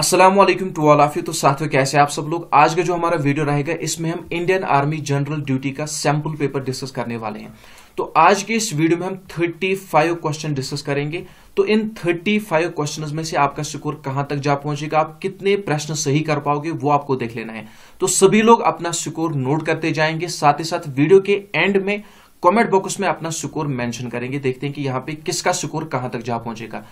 Aslam to all of you तो साथियों कैसे आप सब लोग आज का जो हमारा वीडियो रहेगा इसमें हम इंडियन आर्मी जनरल ड्यूटी का सैंपल पेपर डिस्कस करने वाले हैं तो आज के इस वीडियो में हम 35 क्वेश्चन डिस्कस करेंगे तो इन 35 क्वेश्चन में से आपका स्कोर कहां तक जा पहुंचेगा आप कितने प्रश्न सही कर पाओगे वो आपको देख लेना है तो सभी लोग अपना स्कोर नोट करते जाएंगे साथ ही साथ वीडियो के एंड में कमेंट बॉक्स में अपना स्कोर मेंशन करेंगे देखते हैं कि यहाँ पे किसका स्कोर कहाँ तक जा पहुंचेगा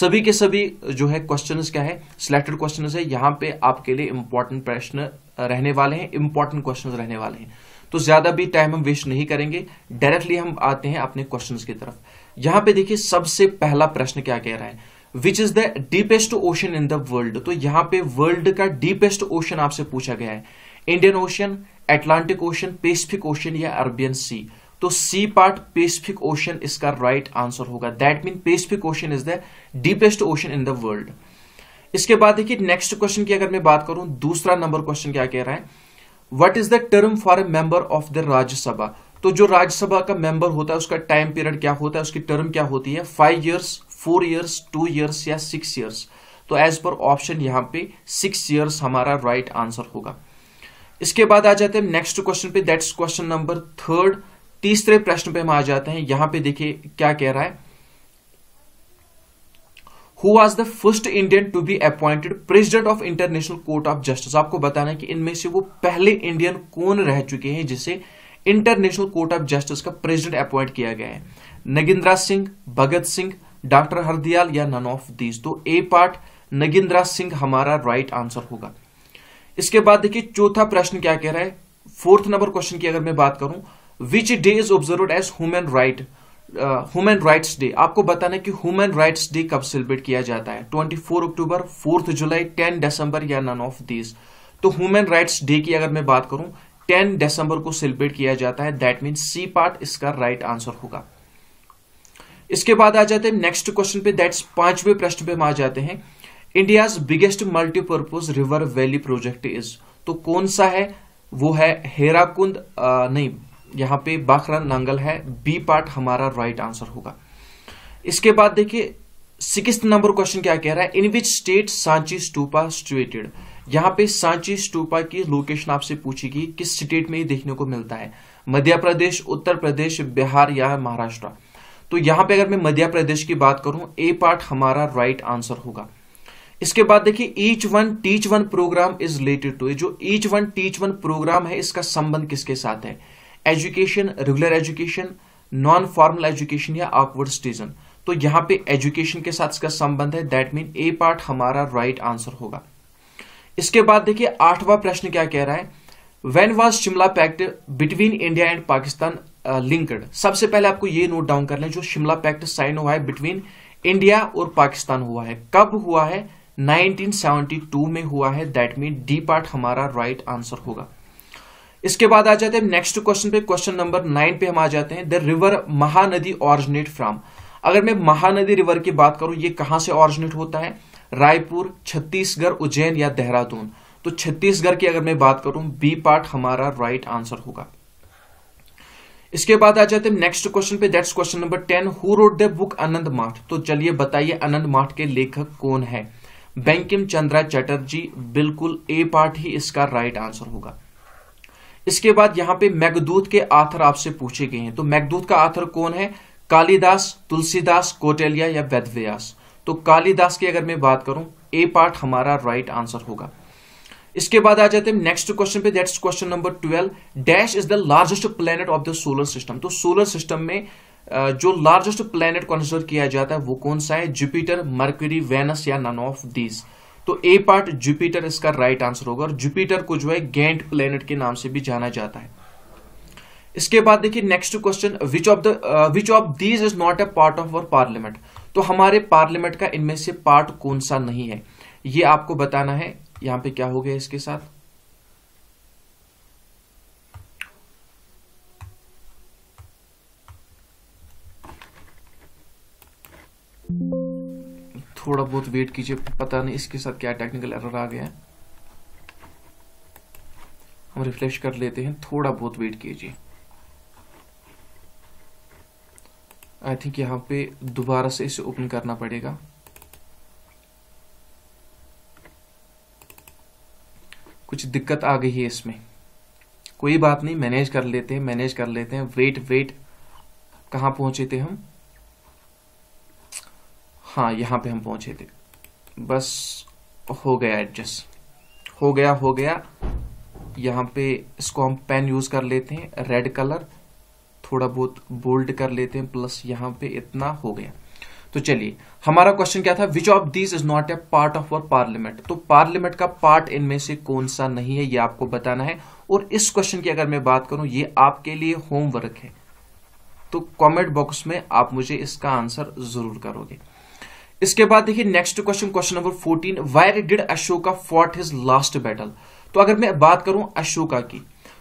सभी के सभी जो है क्वेश्चन क्या है सिलेक्टेड क्वेश्चन है यहाँ पे आपके लिए इंपॉर्टेंट प्रश्न रहने वाले हैं इंपॉर्टेंट क्वेश्चन रहने वाले हैं तो ज्यादा भी टाइम हम वेस्ट नहीं करेंगे डायरेक्टली हम आते हैं अपने क्वेश्चन की तरफ यहाँ पे देखिए सबसे पहला प्रश्न क्या कह रहा है which is the deepest ocean in the world तो यहाँ पे वर्ल्ड का डीपेस्ट ओशन आपसे पूछा गया है Indian ocean Atlantic ocean Pacific ocean या अरबियन सी तो सी पार्ट पेसिफिक ओशन इसका राइट right आंसर होगा that mean Pacific ocean is the deepest ocean in the world इसके बाद देखिए नेक्स्ट क्वेश्चन की अगर मैं बात करूं दूसरा नंबर क्वेश्चन क्या कह रहा है what is the term for a member of the Rajya Sabha तो जो राज्यसभा का मेंबर होता है उसका टाइम पीरियड क्या होता है उसकी टर्म क्या होती है five years four years two years या सिक्स ईयर्स तो एज पर ऑप्शन यहां पे सिक्स ईयर्स हमारा राइट right आंसर होगा इसके बाद आ जाते हैं नेक्स्ट क्वेश्चन पे दैट्स क्वेश्चन नंबर थर्ड तीसरे प्रश्न पे हम आ जाते हैं यहां पे देखिए क्या कह रहा है who was the first Indian to be appointed president of international court of justice आपको बताना है कि इनमें से वो पहले इंडियन कौन रह चुके हैं जिसे इंटरनेशनल कोर्ट ऑफ जस्टिस का प्रेसिडेंट अपॉइंट किया गया है नगिंद्रा सिंह भगत सिंह डॉक्टर हरदयाल या नन ऑफ दीज तो ए पार्ट नगिंद्रा सिंह हमारा राइट आंसर होगा इसके बाद देखिए चौथा प्रश्न क्या कह रहा है फोर्थ नंबर क्वेश्चन की अगर मैं बात करूं which day is observe as human right human rights day आपको बताना है कि ह्यूमन राइट्स डे कब सेलिब्रेट किया जाता है 24 अक्टूबर 4 जुलाई 10 दिसंबर या नन ऑफ दिस तो ह्यूमन राइट्स डे की अगर मैं बात करूं 10 दिसंबर को सेलिब्रेट किया जाता है दैट मीन सी पार्ट इसका राइट right आंसर होगा इसके बाद आ जाते हैं नेक्स्ट क्वेश्चन पे दैट्स पांचवें प्रश्न पे हम आ जाते हैं India biggest multipurpose river valley project is तो कौन सा है वो है हेराकुंद uh, नहीं यहां पे बाखरा नांगल है बी पार्ट हमारा राइट आंसर होगा इसके बाद देखिए सिक्स नंबर क्वेश्चन क्या कह रहा है in which state Sanchi stupa situated यहाँ पे सांची स्टूपा की लोकेशन आपसे पूछेगी किस स्टेट में ये देखने को मिलता है मध्य प्रदेश उत्तर प्रदेश बिहार या महाराष्ट्र तो यहां पे अगर मैं मध्य प्रदेश की बात करूं ए पार्ट हमारा राइट आंसर होगा इसके बाद देखिए each one teach one programme is related to जो each one teach one programme है इसका संबंध किसके साथ है education regular education non formal education या ऑकवर्ड स्टीजन तो यहां पे एजुकेशन के साथ इसका संबंध है दैट मीन ए पार्ट हमारा राइट right आंसर होगा इसके बाद देखिए आठवां प्रश्न क्या कह रहा है when was Shimla pact between India and Pakistan linked सबसे पहले आपको ये नोट डाउन कर लें जो शिमला पैक्ट साइन हुआ है बिटवीन इंडिया और पाकिस्तान हुआ है कब हुआ है 1972 में हुआ है दैट मीन डी पार्ट हमारा राइट right आंसर होगा इसके बाद आ जाते हैं नेक्स्ट क्वेश्चन पे क्वेश्चन नंबर नाइन पे हम आ जाते हैं the river Mahanadi originate from अगर मैं महानदी रिवर की बात करूं ये कहां से ऑरिजिनेट होता है रायपुर छत्तीसगढ़ उज्जैन या देहरादून तो छत्तीसगढ़ की अगर मैं बात करूं बी पार्ट हमारा राइट आंसर होगा इसके बाद आ जाते हैं नेक्स्ट क्वेश्चन पे that's question number ten who wrote the book Anand Math तो चलिए बताइए अनंत माठ के लेखक कौन है बैंकिम चंद्रा चटर्जी बिल्कुल ए पार्ट ही इसका राइट आंसर होगा इसके बाद यहां पे मैगदूत के आथर आपसे पूछे गए हैं तो मैगदूत का आथर कौन है कालिदास तुलसीदास कोटेलिया या वैद्यव्यास तो कालिदास की अगर मैं बात करूं ए पार्ट हमारा राइट आंसर होगा इसके बाद आ जाते हैं नेक्स्ट क्वेश्चन पे that's question number twelve dash is the largest planet of the solar system तो सोलर सिस्टम में जो लार्जेस्ट प्लेनेट कंसिडर किया जाता है वो कौन सा है जुपिटर मर्क्यूरी वेनस या नन ऑफ दीज तो ए पार्ट जुपिटर इसका राइट आंसर होगा और जुपिटर को जो है गेंट प्लेनेट के नाम से भी जाना जाता है इसके बाद देखिए next question which of the which of these is not a part of our parliament तो हमारे पार्लियामेंट का इनमें से पार्ट कौन सा नहीं है ये आपको बताना है यहां पे क्या हो गया इसके साथ थोड़ा बहुत वेट कीजिए पता नहीं इसके साथ क्या टेक्निकल एरर आ गया है हम रिफ्रेश कर लेते हैं थोड़ा बहुत वेट कीजिए आई थिंक यहां पे दोबारा से इसे ओपन करना पड़ेगा कुछ दिक्कत आ गई है इसमें कोई बात नहीं मैनेज कर लेते हैं मैनेज कर लेते हैं वेट वेट कहां पहुंचे थे हम हाँ यहाँ पे हम पहुंचे थे बस हो गया एडजस्ट हो गया हो गया यहाँ पे इसको हम पेन यूज़ कर लेते हैं रेड कलर थोड़ा बहुत बोल्ड कर लेते हैं प्लस यहाँ पे इतना हो गया तो चलिए हमारा क्वेश्चन क्या था which of this is not a part of our parliament तो पार्लियामेंट का पार्ट इनमें से कौन सा नहीं है ये आपको बताना है और इस क्वेश्चन की अगर मैं बात करूं ये आपके लिए होमवर्क है तो कमेंट बॉक्स में आप मुझे इसका आंसर जरूर करोगे इसके बाद देखिए next question question number fourteen where did Ashoka fought his last battle तो अगर मैं बात करूं अशोका की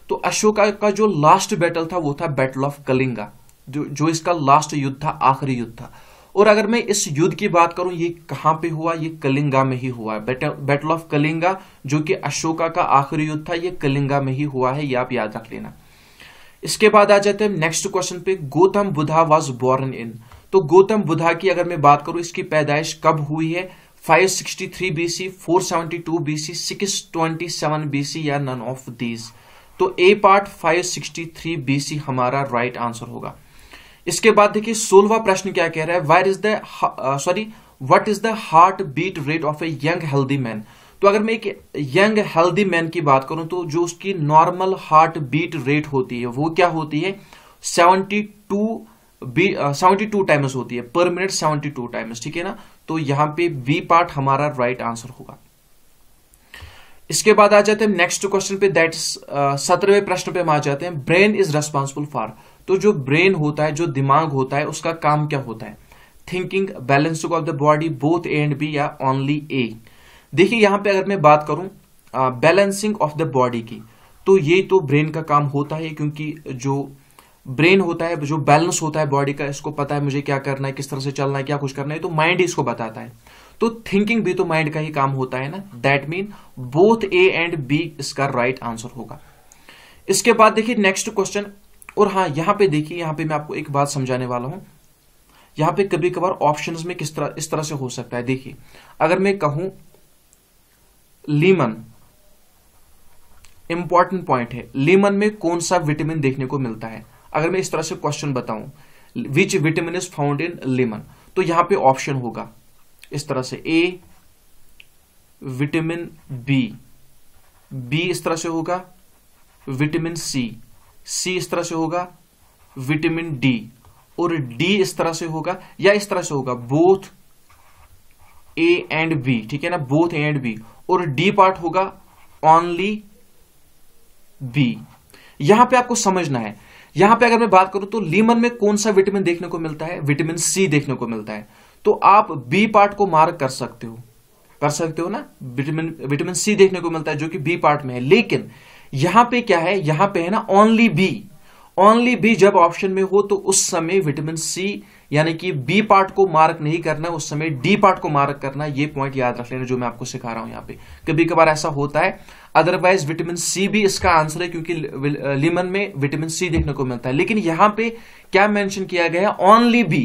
तो अशोका का जो लास्ट बैटल था वो था बैटल ऑफ कलिंगा जो जो इसका लास्ट युद्ध था आखिरी युद्ध था और अगर मैं इस युद्ध की बात करूं ये कहां पे हुआ ये कलिंगा में ही हुआ है बैटल ऑफ कलिंगा जो कि अशोका का आखिरी युद्ध था ये कलिंगा में ही हुआ है ये आप याद रख लेना इसके बाद आ जाते हैं नेक्स्ट क्वेश्चन पे Gautam Buddha was born in तो गौतम बुधा की अगर मैं बात करूं इसकी पैदाइश कब हुई है 563 BC, 472 BC, 627 BC या नन ऑफ दीज तो ए पार्ट 563 BC हमारा राइट आंसर होगा इसके बाद देखिए सोलवा प्रश्न क्या कह रहा है where is the sorry what is the heart beat rate of a young healthy man तो अगर मैं एक यंग हेल्दी मैन की बात करूं तो जो उसकी नॉर्मल हार्ट बीट रेट होती है वो क्या होती है 72 सेवेंटी टू टाइम्स होती है पर मिनट सेवेंटी टू टाइम्स ठीक है ना तो यहां पे बी पार्ट हमारा राइट right आंसर होगा इसके बाद आ जाते हैं नेक्स्ट क्वेश्चन पे दैट uh, सत्रहवें प्रश्न पे हम आ जाते हैं ब्रेन इज रेस्पॉन्सिबल फॉर तो जो ब्रेन होता है जो दिमाग होता है उसका काम क्या होता है thinking balancing of the body both and B या ओनली ए देखिए यहां पे अगर मैं बात करूं बैलेंसिंग ऑफ द बॉडी की तो ये तो ब्रेन का काम होता है क्योंकि जो ब्रेन होता है जो बैलेंस होता है बॉडी का इसको पता है मुझे क्या करना है किस तरह से चलना है क्या कुछ करना है तो माइंड इसको बताता है तो थिंकिंग भी तो माइंड का ही काम होता है ना that mean both A and B इसका राइट right आंसर होगा इसके बाद देखिए नेक्स्ट क्वेश्चन और हाँ यहां पे देखिए यहां पे मैं आपको एक बात समझाने वाला हूं यहां पे कभी कभार ऑप्शंस में किस तरह इस तरह से हो सकता है देखिए अगर मैं कहूं लीमन इंपॉर्टेंट पॉइंट है लीमन में कौन सा विटामिन देखने को मिलता है अगर मैं इस तरह से क्वेश्चन बताऊं which vitamin is found in lemon तो यहां पे ऑप्शन होगा इस तरह से ए विटामिन बी बी इस तरह से होगा विटामिन सी सी इस तरह से होगा विटामिन डी और डी इस तरह से होगा या इस तरह से होगा बोथ ए एंड बी ठीक है ना बोथ ए एंड बी और डी पार्ट होगा ओनली बी यहां पे आपको समझना है यहां पे अगर मैं बात करूं तो लीमन में कौन सा विटामिन देखने को मिलता है विटामिन सी देखने को मिलता है तो आप बी पार्ट को मार्क कर सकते हो कर सकते हो ना विटामिन विटामिन सी देखने को मिलता है जो कि बी पार्ट में है लेकिन यहां पे क्या है यहां पे है ना ओनली बी ओनली बी जब ऑप्शन में हो तो उस समय विटामिन सी यानी कि बी पार्ट को मार्क नहीं करना उस समय डी पार्ट को मार्क करना ये पॉइंट याद रख लेना जो मैं आपको सिखा रहा हूं यहाँ पे कभी कभार ऐसा होता है अदरवाइज विटामिन सी भी इसका आंसर है क्योंकि लिमन में विटामिन सी देखने को मिलता है लेकिन यहां पे क्या मेंशन किया गया है ओनली बी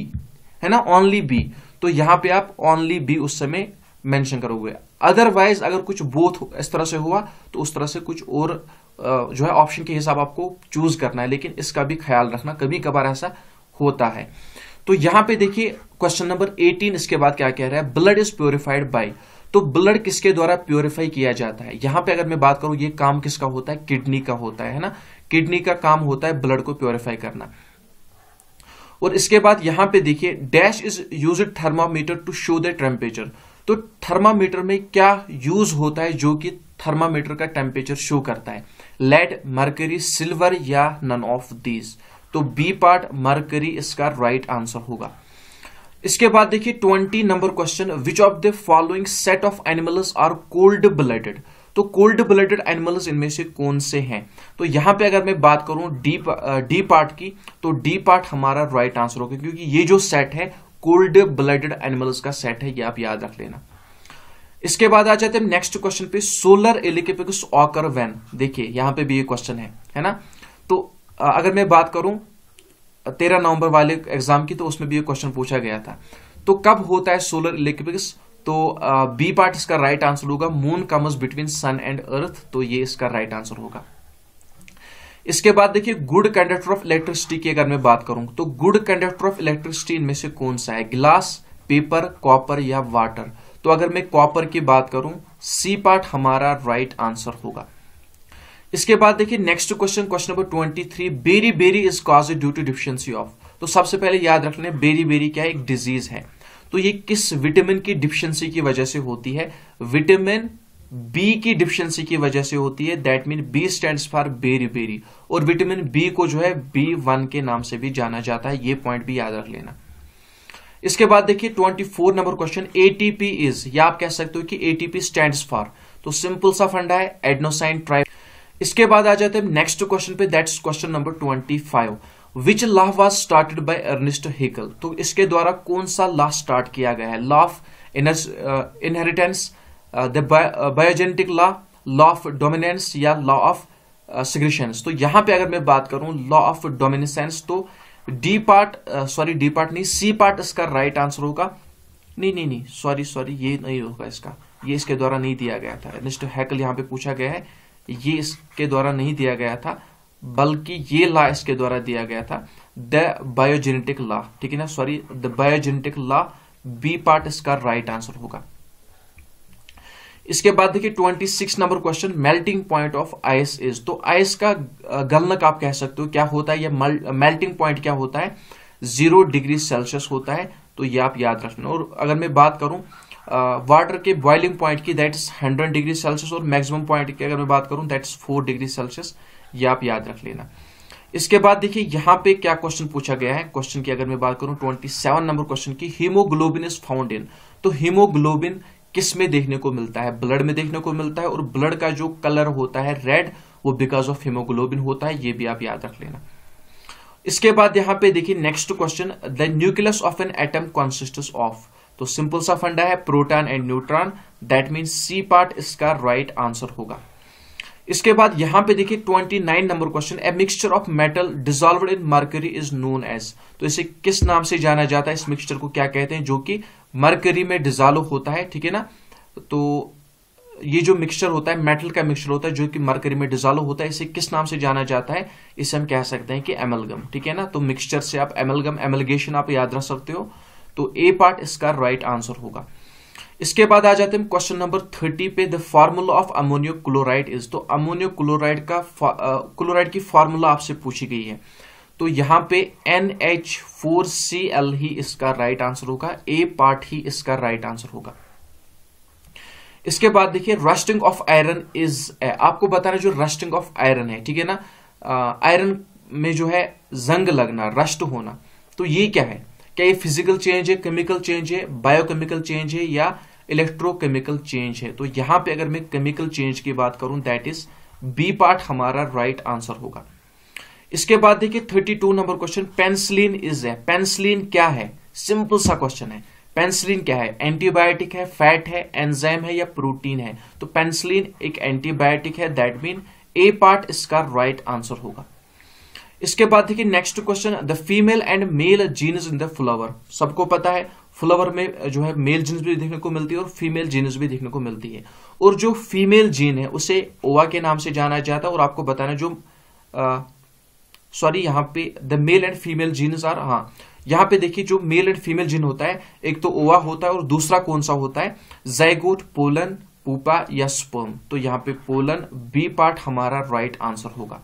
है ना ओनली बी तो यहां पे आप ओनली बी उस समय मेंशन करोगे अदरवाइज अगर कुछ बोथ इस तरह से हुआ तो उस तरह से कुछ और जो है ऑप्शन के हिसाब आपको चूज करना है लेकिन इसका भी ख्याल रखना कभी कभार ऐसा होता है तो यहां पे देखिए क्वेश्चन नंबर 18 इसके बाद क्या कह रहा है ब्लड इज प्योरिफाइड बाई तो ब्लड किसके द्वारा प्योरीफाई किया जाता है यहां पे अगर मैं बात करूं ये काम किसका होता है किडनी का होता है ना किडनी का काम होता है ब्लड को प्योरिफाई करना और इसके बाद यहां पे देखिए dash is use thermometer to show the temperature तो थर्मामीटर में क्या यूज होता है जो कि थर्मामीटर का टेम्परेचर शो करता है लेड मर्करी सिल्वर या नन ऑफ दीज तो बी पार्ट मरकरी इसका राइट आंसर होगा इसके बाद देखिए twenty number question which of the following set of animals are cold blooded तो कोल्ड ब्लडेड एनिमल्स इनमें से कौन से हैं तो यहां पे अगर मैं बात करूं डी डी पार्ट की तो डी पार्ट हमारा राइट आंसर होगा क्योंकि ये जो सेट है कोल्ड ब्लडेड एनिमल्स का सेट है ये आप याद रख लेना इसके बाद आ जाते हैं नेक्स्ट क्वेश्चन पे सोलर एलिकेपिक्स ऑकर वैन देखिए यहां पे भी ये क्वेश्चन है है ना अगर मैं बात करूं तेरह नवंबर वाले एग्जाम की तो उसमें भी ये क्वेश्चन पूछा गया था तो कब होता है सोलर इलेक्ट्रिक्स तो बी पार्ट इसका राइट आंसर होगा moon comes between sun and earth तो ये इसका राइट आंसर होगा इसके बाद देखिए गुड कंडक्टर ऑफ इलेक्ट्रिसिटी की अगर मैं बात करूं तो गुड कंडक्टर ऑफ इलेक्ट्रिसिटी इनमें से कौन सा है ग्लास पेपर कॉपर या वाटर तो अगर मैं कॉपर की बात करूं सी पार्ट हमारा राइट आंसर होगा इसके बाद देखिए next question question number twenty three beriberi is cause due to deficiency of तो सबसे पहले याद रख लें बेरी बेरी क्या एक डिजीज है तो ये किस विटामिन की डिफिशियंसी की वजह से होती है विटामिन बी की डिफिशियंसी की वजह से होती है that mean B stand for beriberi और विटामिन बी को जो है बी वन के नाम से भी जाना जाता है ये पॉइंट भी याद रख लेना इसके बाद देखिए 24 नंबर क्वेश्चन एटीपी इज या आप कह सकते हो कि एटीपी स्टैंड्स फॉर तो सिंपल सा फंडा है एडनोसाइन ट्राइव इसके बाद आ जाते हैं नेक्स्ट क्वेश्चन पे that question number twenty five which law was started by Ernst Haeckel तो इसके द्वारा कौन सा लॉ स्टार्ट किया गया है law of inheritance the biogenetic law law of dominance या लॉ ऑफ सिग्रेशंस तो यहां पे अगर मैं बात करूं लॉ ऑफ डोमिनेसेंस तो D part sorry D part नहीं सी पार्ट इसका राइट right आंसर होगा नहीं नहीं नहीं सॉरी सॉरी ये नहीं होगा इसका ये इसके द्वारा नहीं दिया गया था अर्निस्ट हेकल यहां पे पूछा गया है ये इसके द्वारा नहीं दिया गया था बल्कि ये लॉ इसके द्वारा दिया गया था द बायोजेनेटिक लॉ ठीक है ना sorry the biogenetic law B part इसका राइट आंसर होगा इसके बाद देखिए 26 number question melting point of ice is तो आइस का गलनक आप कह सकते हो क्या होता है या मेल्टिंग पॉइंट क्या होता है जीरो डिग्री सेल्सियस होता है तो ये आप याद रखना और अगर मैं बात करूं वाटर uh, के बॉइलिंग पॉइंट की that is hundred degree Celsius और मैक्सिमम पॉइंट की अगर मैं बात करूं that is four degree Celsius ये आप याद रख लेना इसके बाद देखिए यहां पे क्या क्वेश्चन पूछा गया है क्वेश्चन की अगर मैं बात करूं ट्वेंटी सेवन नंबर क्वेश्चन की हीमोग्लोबिन इज फाउंड इन तो हीमोग्लोबिन किस में देखने को मिलता है ब्लड में देखने को मिलता है और ब्लड का जो कलर होता है रेड वो बिकॉज ऑफ हीमोग्लोबिन होता है ये भी आप याद रख लेना इसके बाद यहां पे देखिए next question the nucleus of an atom consist of तो सिंपल सा फंडा है proton and neutron that mean C part इसका राइट right आंसर होगा इसके बाद यहां पे देखिए 29 number question a mixture of metal dissolve in mercury is known as तो इसे किस नाम से जाना जाता है इस मिक्सचर को क्या कहते हैं जो कि मर्करी में डिजोल्व होता है ठीक है ना तो ये जो मिक्सचर होता है मेटल का मिक्सचर होता है जो कि मरकरी में डिजोल्व होता है इसे किस नाम से जाना जाता है इसे हम कह सकते हैं कि एमलगम ठीक है ना तो मिक्सचर से आप एमलगम एमलगेशन आप याद रख सकते हो तो ए पार्ट इसका राइट आंसर होगा इसके बाद आ जाते हैं क्वेश्चन नंबर थर्टी पे the formula of ammonium chloride is तो अमोनियो क्लोराइड का क्लोराइड की फॉर्मूला आपसे पूछी गई है तो यहां पे N H four C L ही इसका राइट आंसर होगा ए पार्ट ही इसका राइट आंसर होगा इसके बाद देखिए रस्टिंग ऑफ आयरन इज आपको बताना जो रस्टिंग ऑफ आयरन है ठीक है ना आयरन में जो है जंग लगना रस्ट होना तो ये क्या है क्या ये फिजिकल चेंज है केमिकल चेंज है बायोकेमिकल चेंज है या इलेक्ट्रोकेमिकल चेंज है तो यहां पे अगर मैं केमिकल चेंज की बात करूं दैट इज बी पार्ट हमारा राइट right आंसर होगा इसके बाद देखिए thirty two number question penicillin is है पेंसिलिन क्या है सिंपल सा क्वेश्चन है पेंसिलिन क्या है एंटीबायोटिक है फैट है एंजाइम है या प्रोटीन है तो पेंसिलिन एक एंटीबायोटिक है दैट मीन ए पार्ट इसका राइट right आंसर होगा इसके बाद देखिए next question the female and male genus in the flower सबको पता है फ्लावर में जो है मेल जीन्स भी देखने को मिलती है और फीमेल जीनस भी देखने को मिलती है और जो फीमेल जीन है उसे ओवा के नाम से जाना जाता है और आपको बताना जो सॉरी यहाँ पे the male and female genus are हाँ यहाँ पे देखिए जो मेल एंड फीमेल जीन होता है एक तो ओवा होता है और दूसरा कौन सा होता है जयगोट पोलन पूपा या स्पर्म तो यहाँ पे पोलन बी पार्ट हमारा राइट right आंसर होगा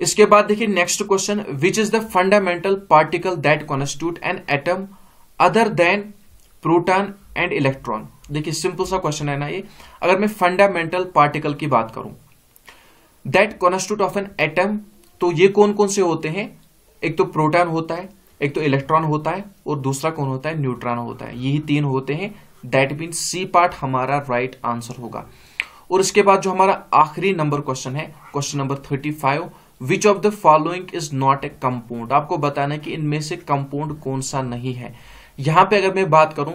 इसके बाद देखिए next question which is the fundamental particle that constitute an atom other than proton and electron देखिए सिंपल सा क्वेश्चन है ना ये अगर मैं फंडामेंटल पार्टिकल की बात करूं that constitute of an atom तो ये कौन कौन से होते हैं एक तो प्रोटॉन होता है एक तो इलेक्ट्रॉन होता है और दूसरा कौन होता है न्यूट्रॉन होता है यही तीन होते हैं दैट मीन सी पार्ट हमारा राइट right आंसर होगा और इसके बाद जो हमारा आखिरी नंबर क्वेश्चन है question number thirty five which of the following is not a compound आपको बताना है कि इनमें से कंपाउंड कौन सा नहीं है यहां पे अगर मैं बात करूं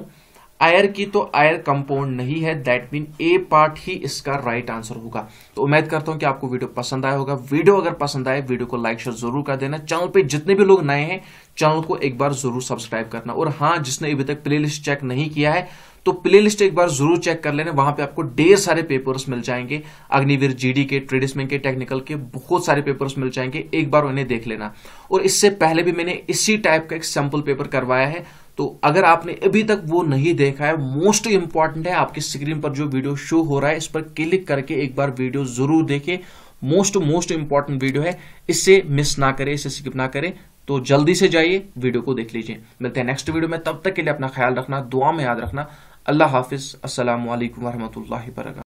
आयर की तो आयर कंपाउंड नहीं है दैट मीन ए पार्ट ही इसका राइट आंसर होगा तो उम्मीद करता हूं कि आपको वीडियो पसंद आया होगा वीडियो अगर पसंद आए वीडियो को लाइक शेयर जरूर कर देना चैनल पे जितने भी लोग नए हैं चैनल को एक बार जरूर सब्सक्राइब करना और हाँ जिसने अभी तक प्लेलिस्ट चेक नहीं किया है तो प्ले लिस्ट एक बार जरूर चेक कर लेना वहां पे आपको ढेर सारे पेपर्स मिल जाएंगे अग्निवीर जीडी के ट्रेडिसमैन के टेक्निकल के बहुत सारे पेपर्स मिल जाएंगे एक बार उन्हें देख लेना और इससे पहले भी मैंने इसी टाइप का एक सैंपल पेपर करवाया है तो अगर आपने अभी तक वो नहीं देखा है मोस्ट इंपॉर्टेंट है आपकी स्क्रीन पर जो वीडियो शो हो रहा है इस पर क्लिक करके एक बार वीडियो जरूर देखें मोस्ट मोस्ट इंपॉर्टेंट वीडियो है इससे मिस ना करें इसे स्किप ना करें तो जल्दी से जाइए वीडियो को देख लीजिए मिलते हैं नेक्स्ट वीडियो में तब तक के लिए अपना ख्याल रखना दुआ में याद रखना अल्लाह हाफिज़ अल्लाम वरम्ह वर्क